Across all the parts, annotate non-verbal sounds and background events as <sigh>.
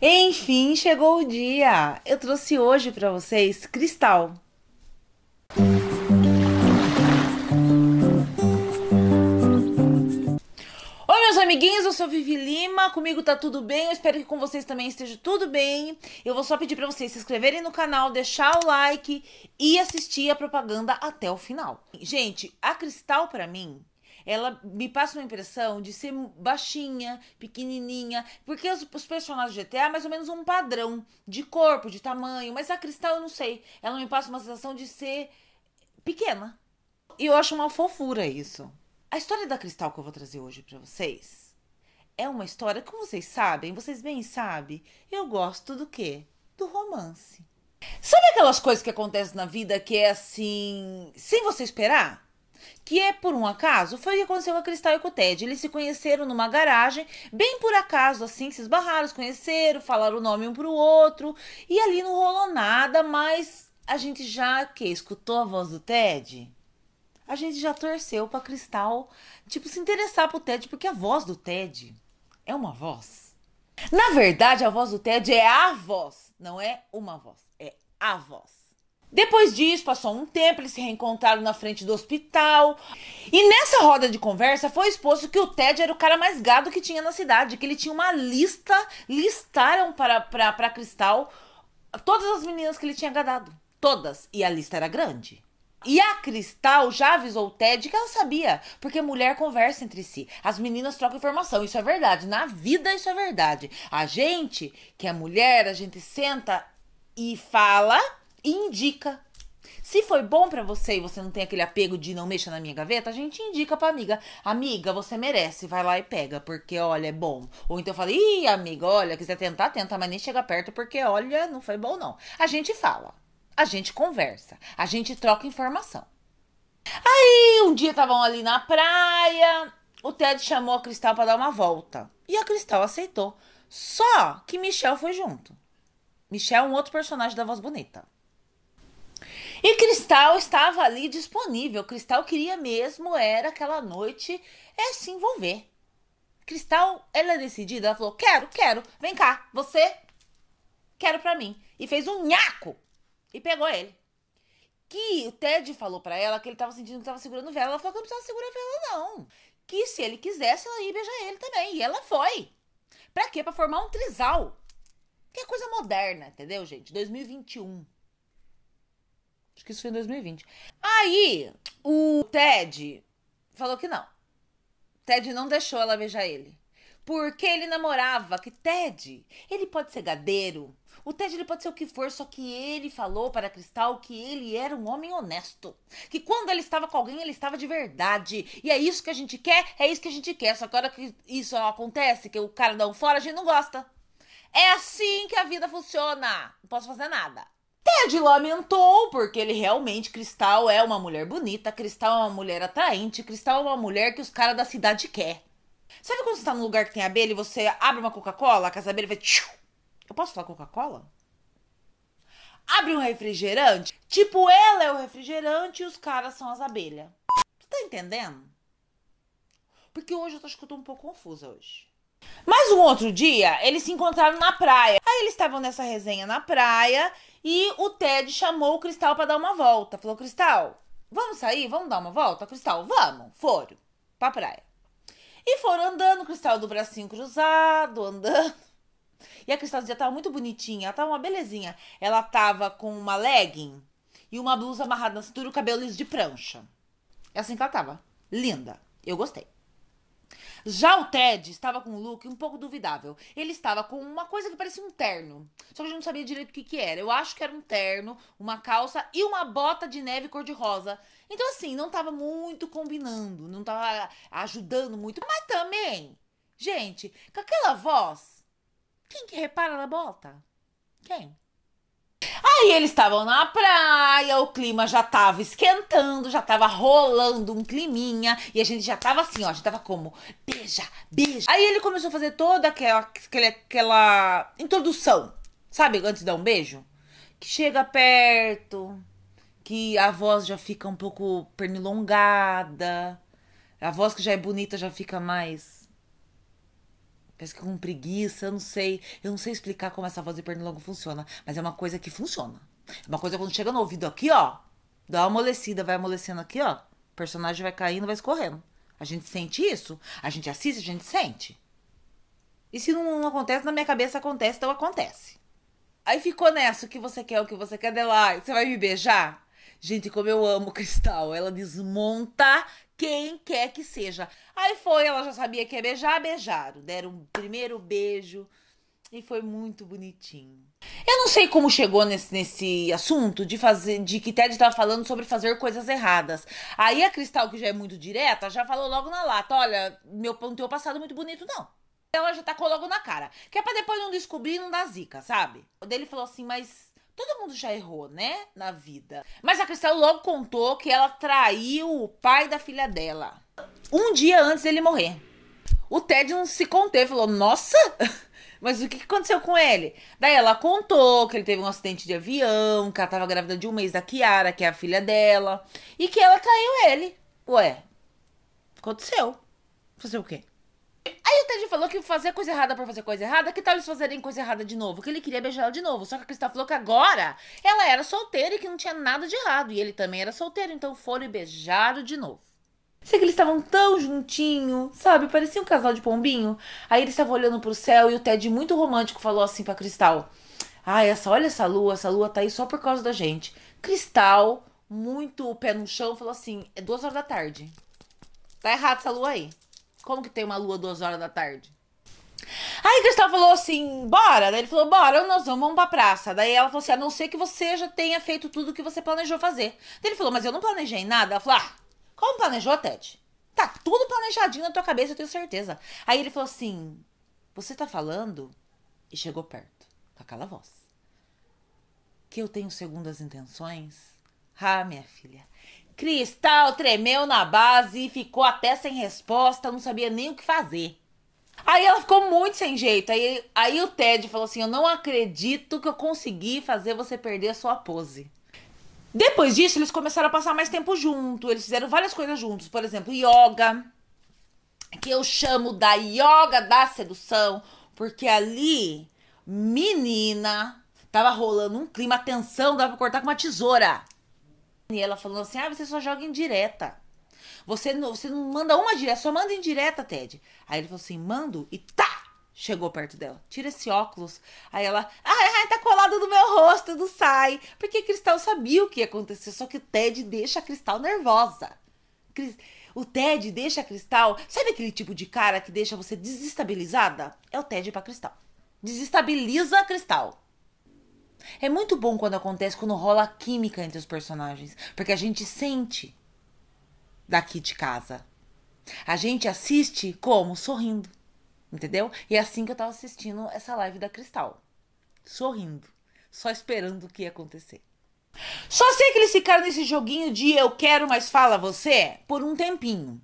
Enfim, chegou o dia. Eu trouxe hoje para vocês Cristal. Oi, meus amiguinhos, eu sou Vivi Lima, comigo tá tudo bem, eu espero que com vocês também esteja tudo bem. Eu vou só pedir para vocês se inscreverem no canal, deixar o like e assistir a propaganda até o final. Gente, a Cristal para mim ela me passa uma impressão de ser baixinha, pequenininha, porque os, os personagens de GTA é mais ou menos um padrão de corpo, de tamanho, mas a Cristal eu não sei. Ela me passa uma sensação de ser pequena. E eu acho uma fofura isso. A história da Cristal que eu vou trazer hoje para vocês é uma história, como vocês sabem, vocês bem sabem, eu gosto do quê? Do romance. Sabe aquelas coisas que acontecem na vida que é assim, sem você esperar? Que é por um acaso, foi o que aconteceu com a Cristal e com o Ted. Eles se conheceram numa garagem, bem por acaso, assim, se esbarraram, se conheceram, falaram o nome um pro outro, e ali não rolou nada, mas a gente já que escutou a voz do Ted, a gente já torceu pra Cristal, tipo, se interessar pro Ted, porque a voz do Ted é uma voz. Na verdade, a voz do Ted é a voz, não é uma voz, é a voz. Depois disso, passou um tempo, eles se reencontraram na frente do hospital. E nessa roda de conversa foi exposto que o Ted era o cara mais gado que tinha na cidade, que ele tinha uma lista, listaram para, para, para Cristal todas as meninas que ele tinha gadado. Todas. E a lista era grande. E a Cristal já avisou o Ted que ela sabia, porque mulher conversa entre si. As meninas trocam informação, isso é verdade. Na vida, isso é verdade. A gente, que é mulher, a gente senta e fala indica. Se foi bom para você e você não tem aquele apego de não mexa na minha gaveta, a gente indica pra amiga. Amiga, você merece, vai lá e pega, porque olha, é bom. Ou então fala, ih, amiga, olha, quiser tentar, tenta, mas nem chega perto, porque olha, não foi bom não. A gente fala, a gente conversa, a gente troca informação. Aí, um dia estavam ali na praia, o Ted chamou a Cristal para dar uma volta. E a Cristal aceitou. Só que Michel foi junto. Michel é um outro personagem da voz bonita. E Cristal estava ali disponível. Cristal queria mesmo, era aquela noite, é se envolver. Cristal, ela é decidida, ela falou: quero, quero, vem cá, você, quero pra mim. E fez um nhaco e pegou ele. Que o Ted falou para ela que ele tava sentindo que tava segurando vela. Ela falou que não precisava segurar vela, não. Que se ele quisesse, ela ia beijar ele também. E ela foi. Pra quê? Pra formar um trisal. Que é coisa moderna, entendeu, gente? 2021. Acho que isso foi em 2020. Aí, o Ted falou que não. Ted não deixou ela beijar ele. Porque ele namorava que Ted, ele pode ser gadeiro. O Ted ele pode ser o que for, só que ele falou para Cristal que ele era um homem honesto. Que quando ele estava com alguém, ele estava de verdade. E é isso que a gente quer, é isso que a gente quer. Só que a hora que isso acontece, que o cara dá um fora, a gente não gosta. É assim que a vida funciona. Não posso fazer nada. Ted lamentou porque ele realmente, Cristal é uma mulher bonita, Cristal é uma mulher atraente, Cristal é uma mulher que os caras da cidade quer. Sabe quando você tá num lugar que tem abelha e você abre uma Coca-Cola, a abelha vai. Tchiu! Eu posso falar Coca-Cola? Abre um refrigerante, tipo ela é o refrigerante e os caras são as abelhas. Tu tá entendendo? Porque hoje eu tô, acho que eu tô um pouco confusa hoje. Mas um outro dia, eles se encontraram na praia. Aí eles estavam nessa resenha na praia e o Ted chamou o Cristal para dar uma volta. Falou: Cristal, vamos sair? Vamos dar uma volta? Cristal, vamos. Foram pra praia. E foram andando, Cristal do bracinho cruzado, andando. E a Cristal já tava muito bonitinha, ela tava uma belezinha. Ela tava com uma legging e uma blusa amarrada na cintura, o cabelo liso de prancha. É assim que ela tava. Linda. Eu gostei. Já o Ted estava com um look um pouco duvidável. Ele estava com uma coisa que parecia um terno. Só que eu não sabia direito o que, que era. Eu acho que era um terno, uma calça e uma bota de neve cor-de-rosa. Então, assim, não estava muito combinando, não estava ajudando muito. Mas também, gente, com aquela voz, quem que repara na bota? Quem? Aí eles estavam na praia, o clima já tava esquentando, já tava rolando um climinha, e a gente já tava assim, ó, gente tava como, beija, beija. Aí ele começou a fazer toda aquela, aquela, aquela introdução, sabe, antes de dar um beijo? Que chega perto, que a voz já fica um pouco pernilongada, a voz que já é bonita já fica mais Parece que com preguiça, eu não sei. Eu não sei explicar como essa voz de pernilongo funciona, mas é uma coisa que funciona. É uma coisa quando chega no ouvido aqui, ó, dá uma amolecida, vai amolecendo aqui, ó. O personagem vai caindo, vai escorrendo. A gente sente isso, a gente assiste, a gente sente. E se não, não acontece, na minha cabeça acontece, então acontece. Aí ficou nessa, o que você quer, o que você quer, dela? você vai me beijar? Gente, como eu amo Cristal, ela desmonta quem quer que seja. Aí foi, ela já sabia que ia beijar, beijaram. Deram um primeiro beijo e foi muito bonitinho. Eu não sei como chegou nesse, nesse assunto de fazer de que Ted estava falando sobre fazer coisas erradas. Aí a Cristal, que já é muito direta, já falou logo na lata: olha, meu, não tem passado muito bonito, não. Ela já tacou logo na cara. Que é pra depois não descobrir e não dar zica, sabe? O dele falou assim, mas Todo mundo já errou, né? Na vida. Mas a Cristal logo contou que ela traiu o pai da filha dela. Um dia antes dele morrer. O Ted não se conteve, falou: Nossa, <laughs> mas o que aconteceu com ele? Daí ela contou que ele teve um acidente de avião, que ela tava grávida de um mês da Kiara, que é a filha dela, e que ela traiu ele. Ué, aconteceu. Fazer o quê? Aí o Ted falou que fazer coisa errada por fazer coisa errada, que tal eles fazerem coisa errada de novo? Que ele queria beijar ela de novo. Só que a Cristal falou que agora ela era solteira e que não tinha nada de errado. E ele também era solteiro, então foram e beijaram de novo. Sei que eles estavam tão juntinho, sabe? Parecia um casal de pombinho. Aí eles estavam olhando pro céu e o Ted, muito romântico, falou assim pra Cristal: Ah, essa, olha essa lua, essa lua tá aí só por causa da gente. Cristal, muito pé no chão, falou assim: É duas horas da tarde. Tá errado essa lua aí. Como que tem uma lua duas horas da tarde? Aí Cristal falou assim, bora. Daí ele falou, bora, nós vamos, vamos pra praça. Daí ela falou assim, a não ser que você já tenha feito tudo que você planejou fazer. Daí ele falou, mas eu não planejei nada. Ela falou, ah, como planejou, Ted? Tá tudo planejadinho na tua cabeça, eu tenho certeza. Aí ele falou assim, você tá falando? E chegou perto, com aquela voz. Que eu tenho segundas intenções? Ah, minha filha, Cristal tremeu na base e ficou até sem resposta, não sabia nem o que fazer. Aí ela ficou muito sem jeito. Aí, aí o Ted falou assim: Eu não acredito que eu consegui fazer você perder a sua pose. Depois disso, eles começaram a passar mais tempo junto. Eles fizeram várias coisas juntos. Por exemplo, yoga, que eu chamo da yoga da sedução, porque ali, menina, tava rolando um clima, tensão, dava pra cortar com uma tesoura. E ela falou assim: ah, você só joga em direta. Você não, você não manda uma direta, só manda em direta, Ted. Aí ele falou assim: mando e tá! Chegou perto dela. Tira esse óculos. Aí ela, ai, ai, tá colado no meu rosto, não sai. Porque Cristal sabia o que ia acontecer, só que o Ted deixa a Cristal nervosa. Cris... O Ted deixa a Cristal. Sabe aquele tipo de cara que deixa você desestabilizada? É o Ted pra Cristal. Desestabiliza a Cristal. É muito bom quando acontece, quando rola química entre os personagens, porque a gente sente daqui de casa. A gente assiste como? Sorrindo. Entendeu? E é assim que eu tava assistindo essa live da Cristal. Sorrindo. Só esperando o que ia acontecer. Só sei que eles ficaram nesse joguinho de eu quero, mas fala você por um tempinho.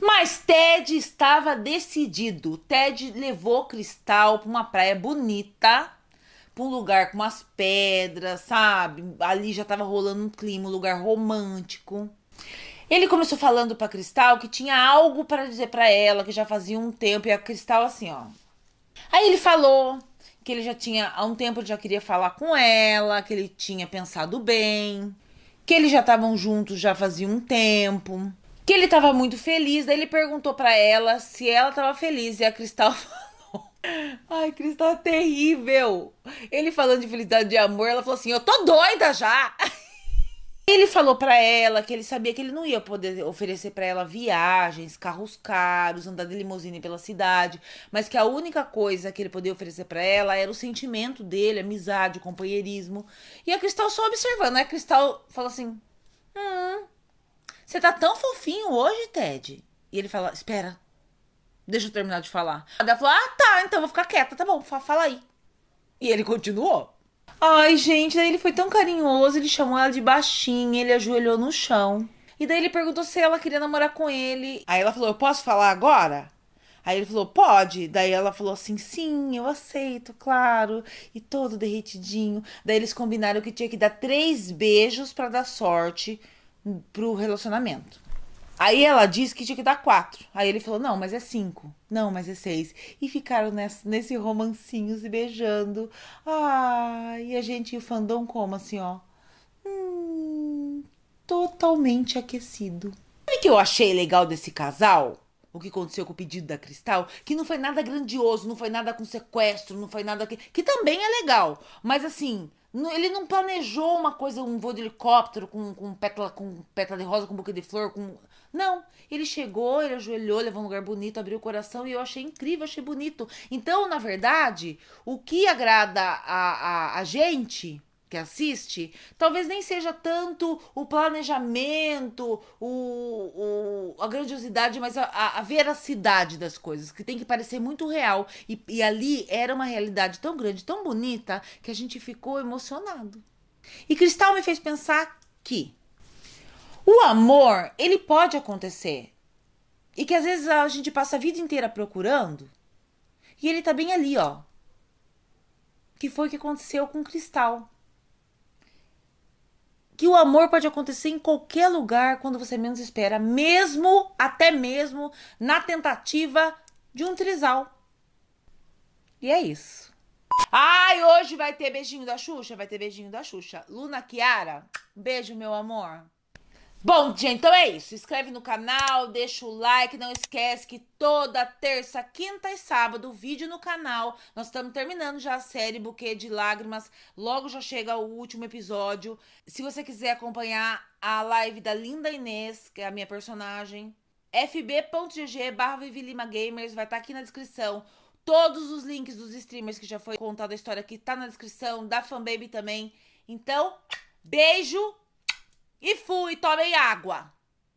Mas Ted estava decidido. Ted levou Cristal para uma praia bonita pra um lugar com umas pedras, sabe? Ali já tava rolando um clima, um lugar romântico. Ele começou falando pra Cristal que tinha algo para dizer para ela, que já fazia um tempo, e a Cristal assim, ó. Aí ele falou que ele já tinha, há um tempo ele já queria falar com ela, que ele tinha pensado bem, que eles já estavam juntos já fazia um tempo, que ele tava muito feliz. Daí ele perguntou para ela se ela tava feliz, e a Cristal <laughs> falou Ai, Cris, tava tá terrível. Ele falando de felicidade de amor, ela falou assim: Eu tô doida já. <laughs> Ele falou para ela que ele sabia que ele não ia poder oferecer para ela viagens, carros caros, andar de limusine pela cidade, mas que a única coisa que ele podia oferecer para ela era o sentimento dele, amizade, companheirismo. E a Cristal só observando, né? A Cristal fala assim: "Hum, você tá tão fofinho hoje, Ted". E ele fala: "Espera, Deixa eu terminar de falar. Ela falou: Ah, tá, então vou ficar quieta, tá bom, fala aí. E ele continuou. Ai, gente, daí ele foi tão carinhoso, ele chamou ela de baixinha, ele ajoelhou no chão. E daí ele perguntou se ela queria namorar com ele. Aí ela falou: Eu posso falar agora? Aí ele falou: Pode. Daí ela falou assim: Sim, eu aceito, claro. E todo derretidinho. Daí eles combinaram que tinha que dar três beijos para dar sorte pro relacionamento. Aí ela disse que tinha que dar quatro. Aí ele falou: não, mas é cinco. Não, mas é seis. E ficaram nesse, nesse romancinho se beijando. Ah, e a gente, e o fandom, como assim, ó? Hum, totalmente aquecido. Sabe o que eu achei legal desse casal? O que aconteceu com o pedido da Cristal? Que não foi nada grandioso, não foi nada com sequestro, não foi nada que. que também é legal. Mas assim, ele não planejou uma coisa, um voo de helicóptero com, com, pétala, com pétala de rosa, com buquê de flor, com. Não, ele chegou, ele ajoelhou, levou um lugar bonito, abriu o coração e eu achei incrível, achei bonito. Então, na verdade, o que agrada a, a, a gente que assiste, talvez nem seja tanto o planejamento, o, o a grandiosidade, mas a, a, veracidade das coisas, que tem que parecer muito real. E, e ali era uma realidade tão grande, tão bonita, que a gente ficou emocionado. E Cristal me fez pensar que o amor, ele pode acontecer. E que às vezes a gente passa a vida inteira procurando e ele tá bem ali, ó. Que foi o que aconteceu com o Cristal. Que o amor pode acontecer em qualquer lugar quando você menos espera, mesmo, até mesmo na tentativa de um trisal. E é isso. Ai, hoje vai ter beijinho da Xuxa, vai ter beijinho da Xuxa. Luna Kiara, beijo, meu amor. Bom dia, então é isso. Inscreve no canal, deixa o like, não esquece que toda terça, quinta e sábado, vídeo no canal. Nós estamos terminando já a série Buquê de Lágrimas. Logo já chega o último episódio. Se você quiser acompanhar a live da Linda Inês, que é a minha personagem, fb.gg barra Gamers, vai estar tá aqui na descrição. Todos os links dos streamers que já foi contada a história aqui tá na descrição, da Fanbaby também. Então, beijo! E fui, tomei água.